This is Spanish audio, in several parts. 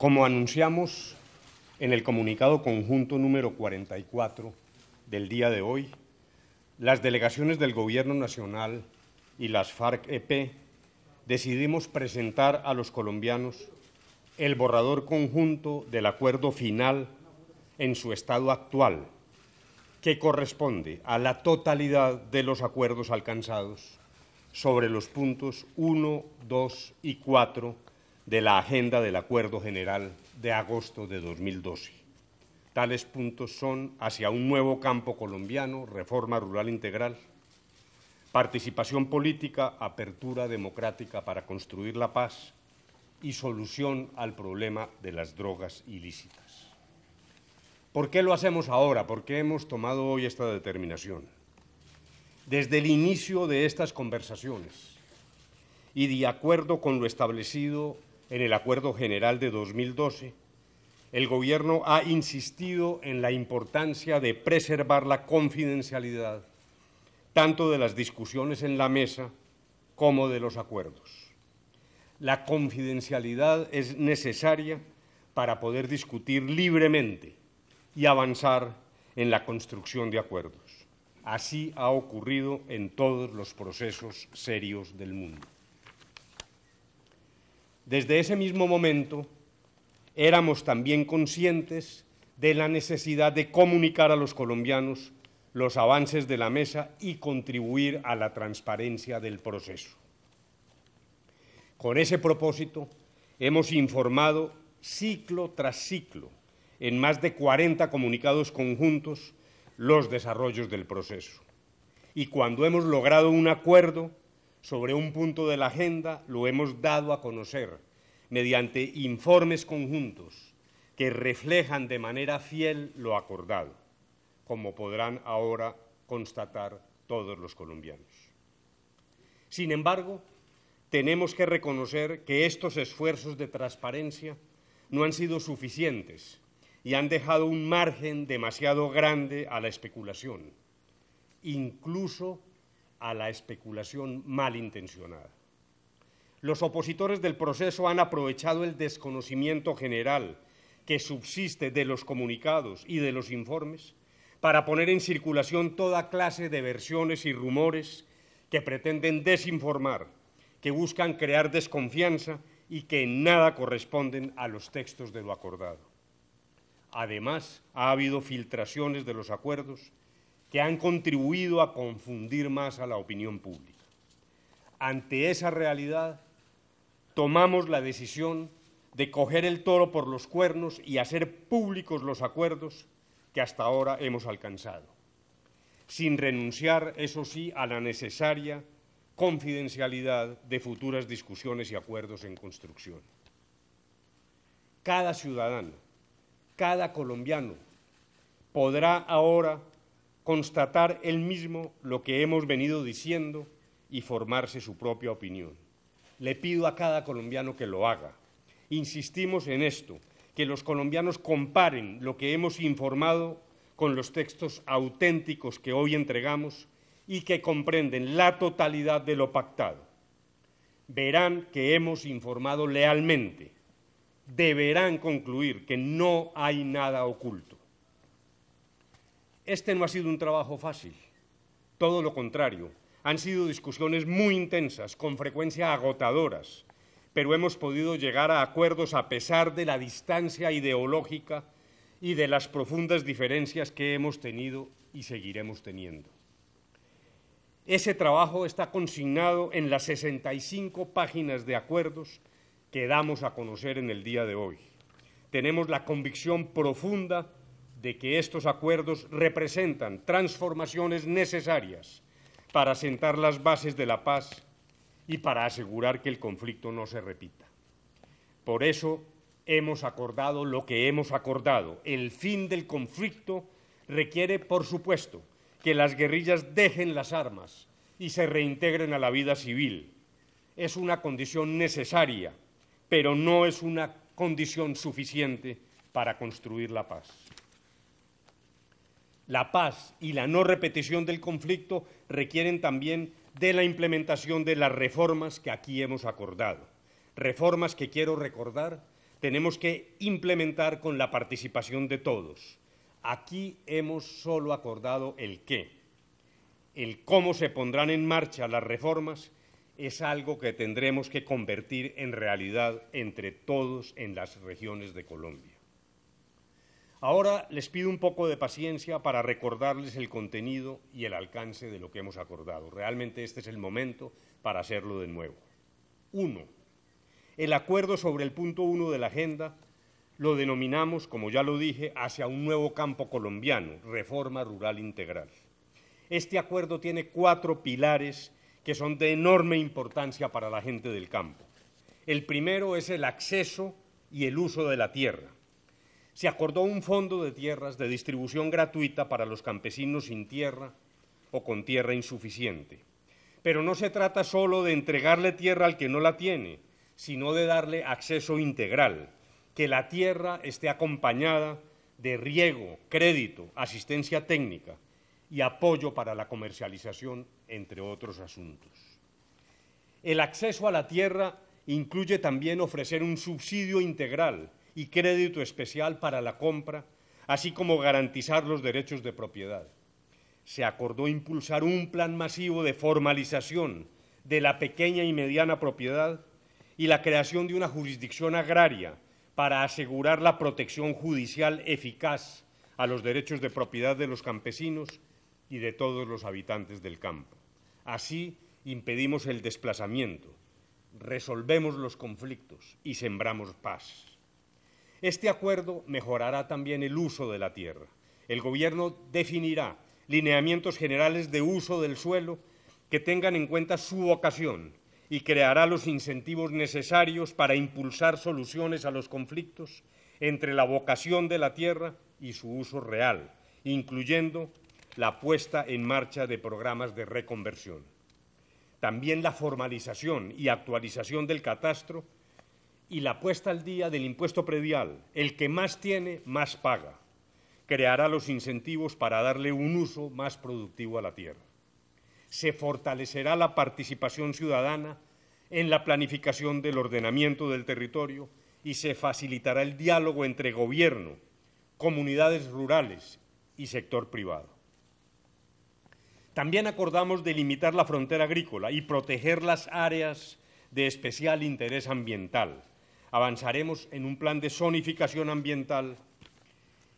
Como anunciamos en el comunicado conjunto número 44 del día de hoy, las delegaciones del Gobierno Nacional y las FARC-EP decidimos presentar a los colombianos el borrador conjunto del acuerdo final en su estado actual, que corresponde a la totalidad de los acuerdos alcanzados sobre los puntos 1, 2 y 4 de la agenda del Acuerdo General de agosto de 2012. Tales puntos son hacia un nuevo campo colombiano, reforma rural integral, participación política, apertura democrática para construir la paz y solución al problema de las drogas ilícitas. ¿Por qué lo hacemos ahora? ¿Por qué hemos tomado hoy esta determinación? Desde el inicio de estas conversaciones y de acuerdo con lo establecido en el Acuerdo General de 2012, el Gobierno ha insistido en la importancia de preservar la confidencialidad tanto de las discusiones en la mesa como de los acuerdos. La confidencialidad es necesaria para poder discutir libremente y avanzar en la construcción de acuerdos. Así ha ocurrido en todos los procesos serios del mundo. Desde ese mismo momento éramos también conscientes de la necesidad de comunicar a los colombianos los avances de la mesa y contribuir a la transparencia del proceso. Con ese propósito hemos informado ciclo tras ciclo en más de 40 comunicados conjuntos los desarrollos del proceso. Y cuando hemos logrado un acuerdo, sobre un punto de la agenda lo hemos dado a conocer mediante informes conjuntos que reflejan de manera fiel lo acordado, como podrán ahora constatar todos los colombianos. Sin embargo, tenemos que reconocer que estos esfuerzos de transparencia no han sido suficientes y han dejado un margen demasiado grande a la especulación, incluso a la especulación malintencionada. Los opositores del proceso han aprovechado el desconocimiento general que subsiste de los comunicados y de los informes para poner en circulación toda clase de versiones y rumores que pretenden desinformar, que buscan crear desconfianza y que en nada corresponden a los textos de lo acordado. Además, ha habido filtraciones de los acuerdos que han contribuido a confundir más a la opinión pública. Ante esa realidad, tomamos la decisión de coger el toro por los cuernos y hacer públicos los acuerdos que hasta ahora hemos alcanzado, sin renunciar, eso sí, a la necesaria confidencialidad de futuras discusiones y acuerdos en construcción. Cada ciudadano, cada colombiano podrá ahora constatar él mismo lo que hemos venido diciendo y formarse su propia opinión. Le pido a cada colombiano que lo haga. Insistimos en esto, que los colombianos comparen lo que hemos informado con los textos auténticos que hoy entregamos y que comprenden la totalidad de lo pactado. Verán que hemos informado lealmente. Deberán concluir que no hay nada oculto este no ha sido un trabajo fácil, todo lo contrario. Han sido discusiones muy intensas, con frecuencia agotadoras, pero hemos podido llegar a acuerdos a pesar de la distancia ideológica y de las profundas diferencias que hemos tenido y seguiremos teniendo. Ese trabajo está consignado en las 65 páginas de acuerdos que damos a conocer en el día de hoy. Tenemos la convicción profunda de que estos acuerdos representan transformaciones necesarias para sentar las bases de la paz y para asegurar que el conflicto no se repita. Por eso hemos acordado lo que hemos acordado. El fin del conflicto requiere, por supuesto, que las guerrillas dejen las armas y se reintegren a la vida civil. Es una condición necesaria, pero no es una condición suficiente para construir la paz la paz y la no repetición del conflicto requieren también de la implementación de las reformas que aquí hemos acordado. Reformas que quiero recordar tenemos que implementar con la participación de todos. Aquí hemos solo acordado el qué. El cómo se pondrán en marcha las reformas es algo que tendremos que convertir en realidad entre todos en las regiones de Colombia. Ahora les pido un poco de paciencia para recordarles el contenido y el alcance de lo que hemos acordado. Realmente este es el momento para hacerlo de nuevo. Uno, el acuerdo sobre el punto uno de la agenda lo denominamos, como ya lo dije, hacia un nuevo campo colombiano, reforma rural integral. Este acuerdo tiene cuatro pilares que son de enorme importancia para la gente del campo. El primero es el acceso y el uso de la tierra. Se acordó un fondo de tierras de distribución gratuita para los campesinos sin tierra o con tierra insuficiente. Pero no se trata solo de entregarle tierra al que no la tiene, sino de darle acceso integral, que la tierra esté acompañada de riego, crédito, asistencia técnica y apoyo para la comercialización, entre otros asuntos. El acceso a la tierra incluye también ofrecer un subsidio integral y crédito especial para la compra, así como garantizar los derechos de propiedad. Se acordó impulsar un plan masivo de formalización de la pequeña y mediana propiedad y la creación de una jurisdicción agraria para asegurar la protección judicial eficaz a los derechos de propiedad de los campesinos y de todos los habitantes del campo. Así impedimos el desplazamiento, resolvemos los conflictos y sembramos paz. Este acuerdo mejorará también el uso de la tierra. El Gobierno definirá lineamientos generales de uso del suelo que tengan en cuenta su vocación y creará los incentivos necesarios para impulsar soluciones a los conflictos entre la vocación de la tierra y su uso real, incluyendo la puesta en marcha de programas de reconversión. También la formalización y actualización del catastro y la puesta al día del impuesto predial. El que más tiene, más paga. Creará los incentivos para darle un uso más productivo a la tierra. Se fortalecerá la participación ciudadana en la planificación del ordenamiento del territorio y se facilitará el diálogo entre gobierno, comunidades rurales y sector privado. También acordamos delimitar la frontera agrícola y proteger las áreas de especial interés ambiental avanzaremos en un plan de zonificación ambiental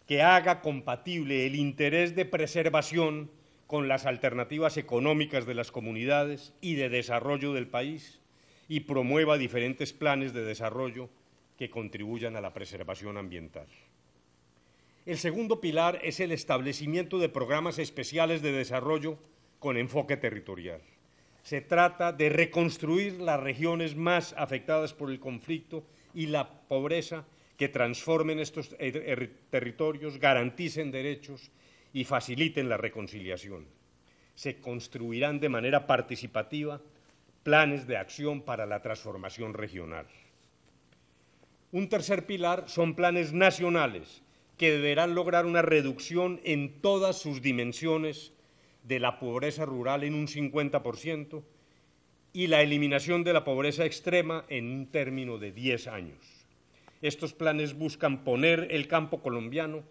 que haga compatible el interés de preservación con las alternativas económicas de las comunidades y de desarrollo del país y promueva diferentes planes de desarrollo que contribuyan a la preservación ambiental. El segundo pilar es el establecimiento de programas especiales de desarrollo con enfoque territorial. Se trata de reconstruir las regiones más afectadas por el conflicto y la pobreza que transformen estos er-, er-, territorios, garanticen derechos y faciliten la reconciliación. Se construirán de manera participativa planes de acción para la transformación regional. Un tercer pilar son planes nacionales que deberán lograr una reducción en todas sus dimensiones de la pobreza rural en un 50% y la eliminación de la pobreza extrema en un término de 10 años. Estos planes buscan poner el campo colombiano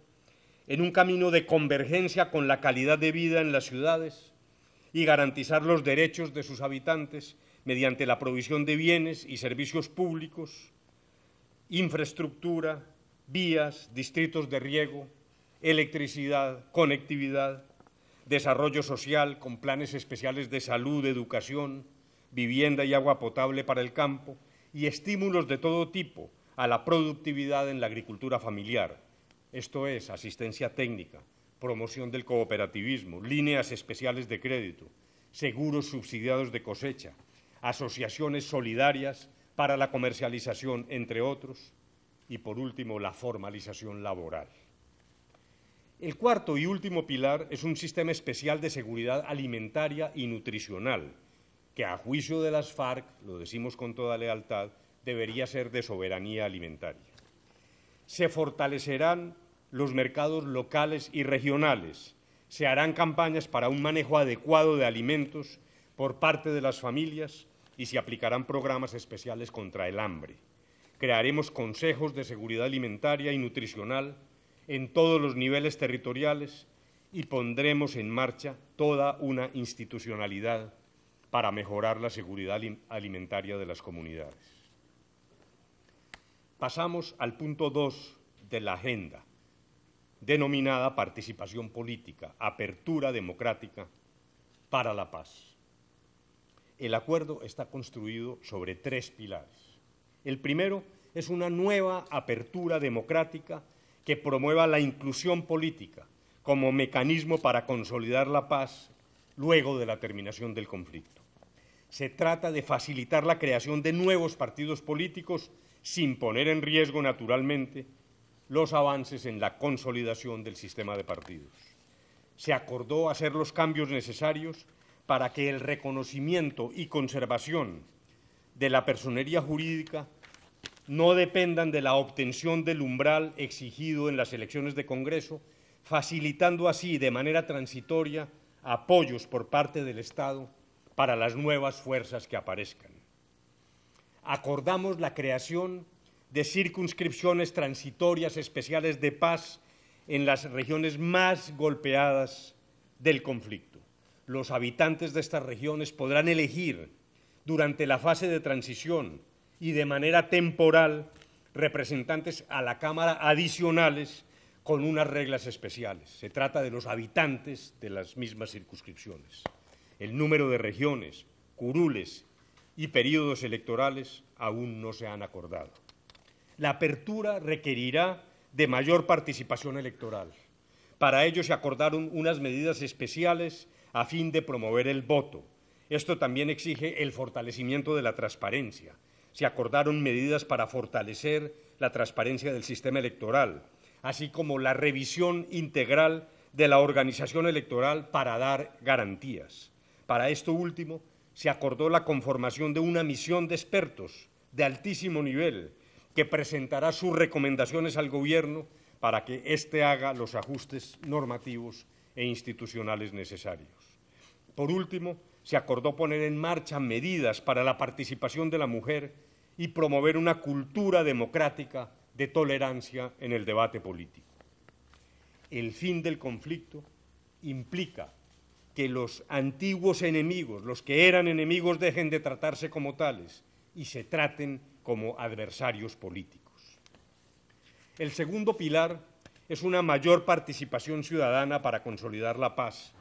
en un camino de convergencia con la calidad de vida en las ciudades y garantizar los derechos de sus habitantes mediante la provisión de bienes y servicios públicos, infraestructura, vías, distritos de riego, electricidad, conectividad, desarrollo social con planes especiales de salud, educación, vivienda y agua potable para el campo y estímulos de todo tipo a la productividad en la agricultura familiar, esto es, asistencia técnica, promoción del cooperativismo, líneas especiales de crédito, seguros subsidiados de cosecha, asociaciones solidarias para la comercialización, entre otros, y por último, la formalización laboral. El cuarto y último pilar es un sistema especial de seguridad alimentaria y nutricional, que a juicio de las FARC, lo decimos con toda lealtad, debería ser de soberanía alimentaria. Se fortalecerán los mercados locales y regionales, se harán campañas para un manejo adecuado de alimentos por parte de las familias y se aplicarán programas especiales contra el hambre. Crearemos consejos de seguridad alimentaria y nutricional en todos los niveles territoriales y pondremos en marcha toda una institucionalidad para mejorar la seguridad alimentaria de las comunidades. Pasamos al punto 2 de la agenda, denominada participación política, apertura democrática para la paz. El acuerdo está construido sobre tres pilares. El primero es una nueva apertura democrática que promueva la inclusión política como mecanismo para consolidar la paz luego de la terminación del conflicto. Se trata de facilitar la creación de nuevos partidos políticos sin poner en riesgo, naturalmente, los avances en la consolidación del sistema de partidos. Se acordó hacer los cambios necesarios para que el reconocimiento y conservación de la personería jurídica no dependan de la obtención del umbral exigido en las elecciones de Congreso, facilitando así de manera transitoria apoyos por parte del Estado para las nuevas fuerzas que aparezcan. Acordamos la creación de circunscripciones transitorias especiales de paz en las regiones más golpeadas del conflicto. Los habitantes de estas regiones podrán elegir durante la fase de transición y de manera temporal representantes a la Cámara adicionales con unas reglas especiales. Se trata de los habitantes de las mismas circunscripciones el número de regiones, curules y períodos electorales aún no se han acordado. La apertura requerirá de mayor participación electoral. Para ello se acordaron unas medidas especiales a fin de promover el voto. Esto también exige el fortalecimiento de la transparencia. Se acordaron medidas para fortalecer la transparencia del sistema electoral, así como la revisión integral de la organización electoral para dar garantías. Para esto último, se acordó la conformación de una misión de expertos de altísimo nivel que presentará sus recomendaciones al Gobierno para que éste haga los ajustes normativos e institucionales necesarios. Por último, se acordó poner en marcha medidas para la participación de la mujer y promover una cultura democrática de tolerancia en el debate político. El fin del conflicto implica que los antiguos enemigos, los que eran enemigos, dejen de tratarse como tales y se traten como adversarios políticos. El segundo pilar es una mayor participación ciudadana para consolidar la paz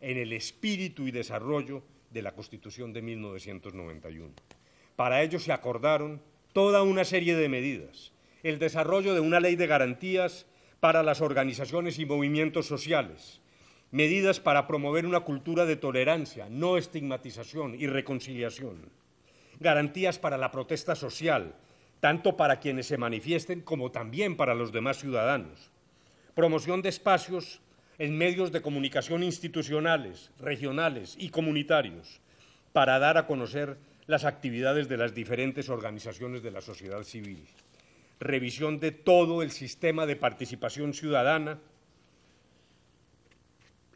en el espíritu y desarrollo de la Constitución de 1991. Para ello se acordaron toda una serie de medidas, el desarrollo de una ley de garantías para las organizaciones y movimientos sociales, medidas para promover una cultura de tolerancia, no estigmatización y reconciliación. Garantías para la protesta social, tanto para quienes se manifiesten como también para los demás ciudadanos. Promoción de espacios en medios de comunicación institucionales, regionales y comunitarios, para dar a conocer las actividades de las diferentes organizaciones de la sociedad civil. Revisión de todo el sistema de participación ciudadana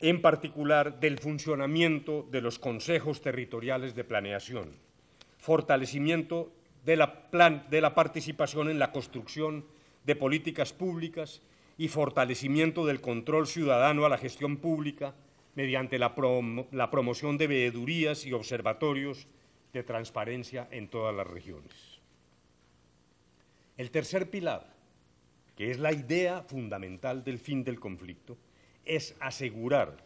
en particular del funcionamiento de los consejos territoriales de planeación, fortalecimiento de la, participación en la construcción de políticas públicas y fortalecimiento del control ciudadano a la gestión pública mediante la, la promoción de veedurías y observatorios de transparencia en todas las regiones. El tercer pilar, que es la idea fundamental del fin del conflicto, es asegurar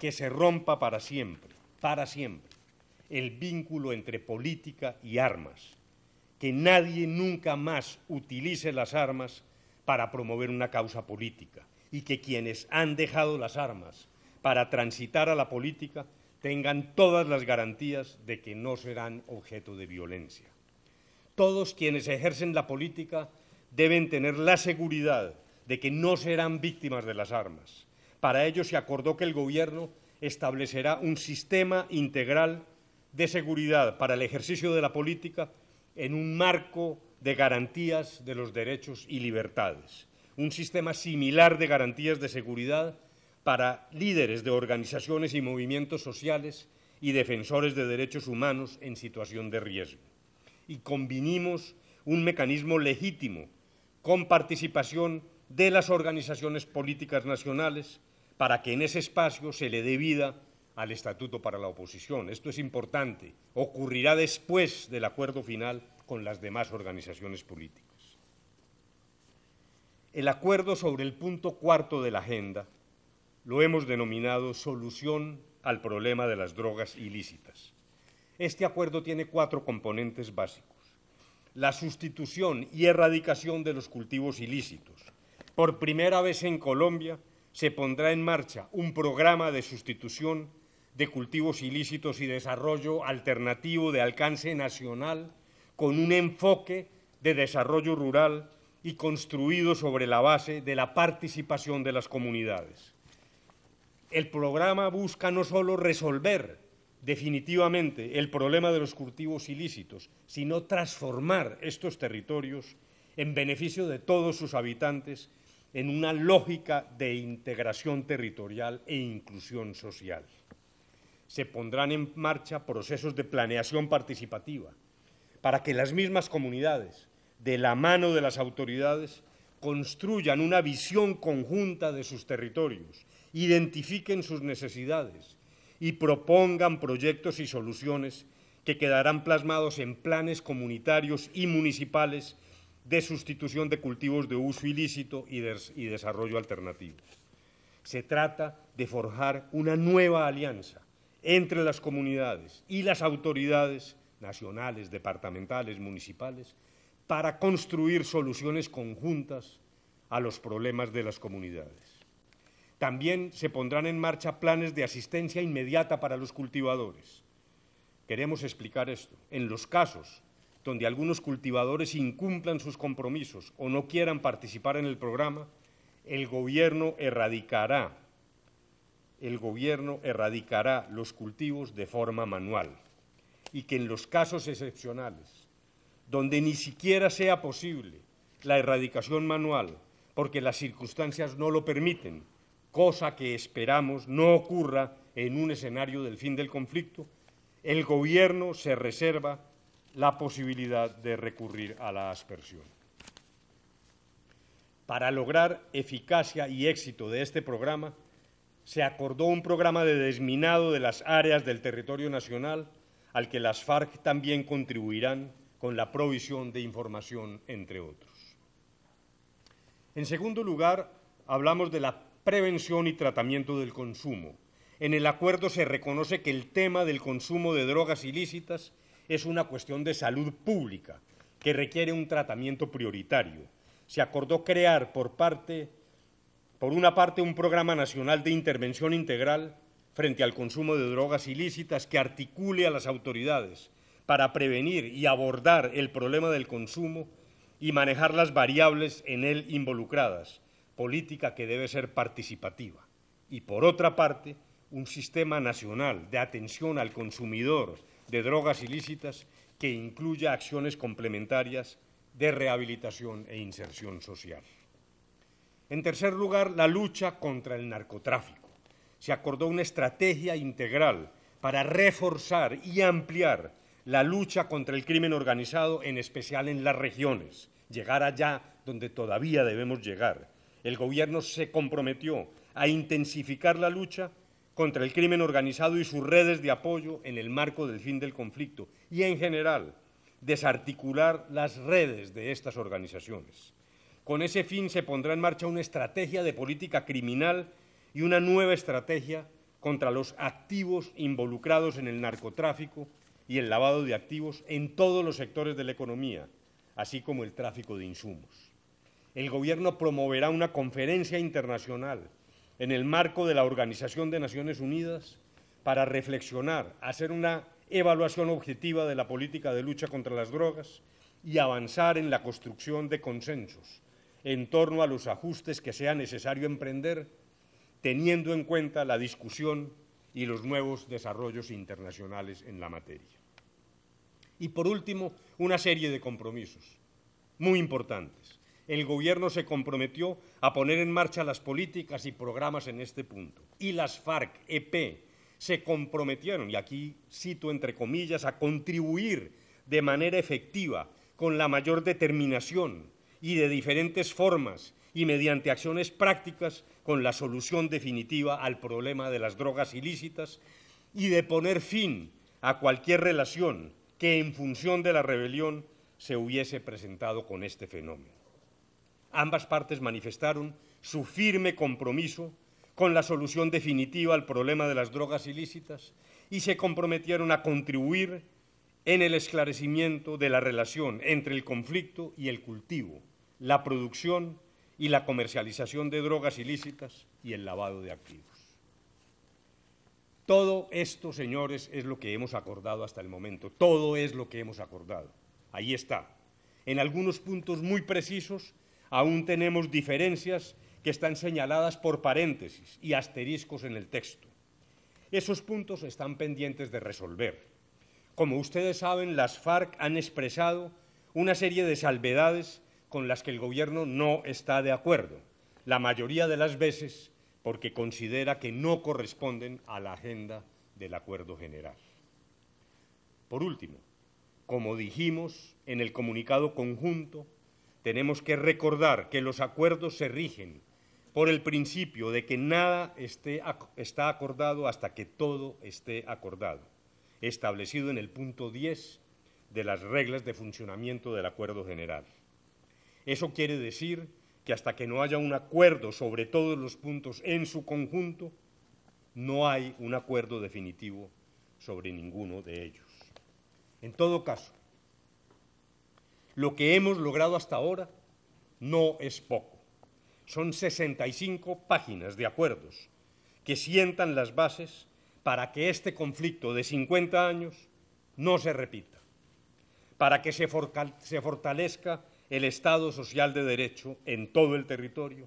que se rompa para siempre, para siempre, el vínculo entre política y armas, que nadie nunca más utilice las armas para promover una causa política y que quienes han dejado las armas para transitar a la política tengan todas las garantías de que no serán objeto de violencia. Todos quienes ejercen la política deben tener la seguridad de que no serán víctimas de las armas para ello se acordó que el Gobierno establecerá un sistema integral de seguridad para el ejercicio de la política en un marco de garantías de los derechos y libertades. Un sistema similar de garantías de seguridad para líderes de organizaciones y movimientos sociales y defensores de derechos humanos en situación de riesgo. Y convinimos un mecanismo legítimo con participación de las organizaciones políticas nacionales para que en ese espacio se le dé vida al Estatuto para la Oposición. Esto es importante. Ocurrirá después del acuerdo final con las demás organizaciones políticas. El acuerdo sobre el punto cuarto de la agenda lo hemos denominado solución al problema de las drogas ilícitas. Este acuerdo tiene cuatro componentes básicos. La sustitución y erradicación de los cultivos ilícitos, por primera vez en Colombia se pondrá en marcha un programa de sustitución de cultivos ilícitos y desarrollo alternativo de alcance nacional con un enfoque de desarrollo rural y construido sobre la base de la participación de las comunidades. El programa busca no solo resolver definitivamente el problema de los cultivos ilícitos, sino transformar estos territorios en beneficio de todos sus habitantes en una lógica de integración territorial e inclusión social. Se pondrán en marcha procesos de planeación participativa para que las mismas comunidades, de la mano de las autoridades, construyan una visión conjunta de sus territorios, identifiquen sus necesidades y propongan proyectos y soluciones que quedarán plasmados en planes comunitarios y municipales de sustitución de cultivos de uso ilícito y, desarrollo alternativo. Se trata de forjar una nueva alianza entre las comunidades y las autoridades nacionales, departamentales, municipales, para construir soluciones conjuntas a los problemas de las comunidades. También se pondrán en marcha planes de asistencia inmediata para los cultivadores. Queremos explicar esto. En los casos donde algunos cultivadores incumplan sus compromisos o no quieran participar en el programa, el gobierno erradicará, el gobierno erradicará los cultivos de forma manual y que en los casos excepcionales, donde ni siquiera sea posible la erradicación manual, porque las circunstancias no lo permiten, cosa que esperamos no ocurra en un escenario del fin del conflicto, el gobierno se reserva la posibilidad de recurrir a la aspersión. Para lograr eficacia y éxito de este programa, se acordó un programa de desminado de las áreas del territorio nacional al que las FARC también contribuirán con la provisión de información, entre otros. En segundo lugar, hablamos de la prevención y tratamiento del consumo. En el acuerdo se reconoce que el tema del consumo de drogas ilícitas es una cuestión de salud pública que requiere un tratamiento prioritario. Se acordó crear por parte por una parte, un programa nacional de intervención integral frente al consumo de drogas ilícitas que articule a las autoridades para prevenir y abordar el problema del consumo y manejar las variables en él involucradas, política que debe ser participativa. Y por otra parte, un sistema nacional de atención al consumidor de drogas ilícitas que incluya acciones complementarias de rehabilitación e inserción social. En tercer lugar, la lucha contra el narcotráfico. Se acordó una estrategia integral para reforzar y ampliar la lucha contra el crimen organizado, en especial en las regiones, llegar allá donde todavía debemos llegar. El gobierno se comprometió a intensificar la lucha contra el crimen organizado y sus redes de apoyo en el marco del fin del conflicto y, en general, desarticular las redes de estas organizaciones. Con ese fin se pondrá en marcha una estrategia de política criminal y una nueva estrategia contra los activos involucrados en el narcotráfico y el lavado de activos en todos los sectores de la economía, así como el tráfico de insumos. El Gobierno promoverá una conferencia internacional en el marco de la Organización de Naciones Unidas para reflexionar, hacer una evaluación objetiva de la política de lucha contra las drogas y avanzar en la construcción de consensos en torno a los ajustes que sea necesario emprender, teniendo en cuenta la discusión y los nuevos desarrollos internacionales en la materia. Y por último, una serie de compromisos muy importantes el Gobierno se comprometió a poner en marcha las políticas y programas en este punto. Y las FARC, EP, se comprometieron, y aquí cito entre comillas, a contribuir de manera efectiva, con la mayor determinación y de diferentes formas y mediante acciones prácticas con la solución definitiva al problema de las drogas ilícitas y de poner fin a cualquier relación que en función de la rebelión se hubiese presentado con este fenómeno ambas partes manifestaron su firme compromiso con la solución definitiva al problema de las drogas ilícitas y se comprometieron a contribuir en el esclarecimiento de la relación entre el conflicto y el cultivo, la producción y la comercialización de drogas ilícitas y el lavado de activos. Todo esto, señores, es lo que hemos acordado hasta el momento. Todo es lo que hemos acordado. Ahí está. En algunos puntos muy precisos aún tenemos diferencias que están señaladas por paréntesis y asteriscos en el texto. Esos puntos están pendientes de resolver. Como ustedes saben, las FARC han expresado una serie de salvedades con las que el Gobierno no está de acuerdo, la mayoría de las veces porque considera que no corresponden a la agenda del acuerdo general. Por último, como dijimos en el comunicado conjunto, tenemos que recordar que los acuerdos se rigen por el principio de que nada esté, está acordado hasta que todo esté acordado, establecido en el punto 10 de las reglas de funcionamiento del acuerdo general. Eso quiere decir que hasta que no haya un acuerdo sobre todos los puntos en su conjunto, no hay un acuerdo definitivo sobre ninguno de ellos. En todo caso, lo que hemos logrado hasta ahora no es poco. Son 65 páginas de acuerdos que sientan las bases para que este conflicto de 50 años no se repita, para que se, fortalezca el Estado social de derecho en todo el territorio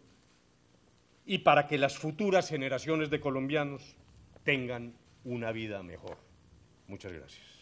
y para que las futuras generaciones de colombianos tengan una vida mejor. Muchas gracias.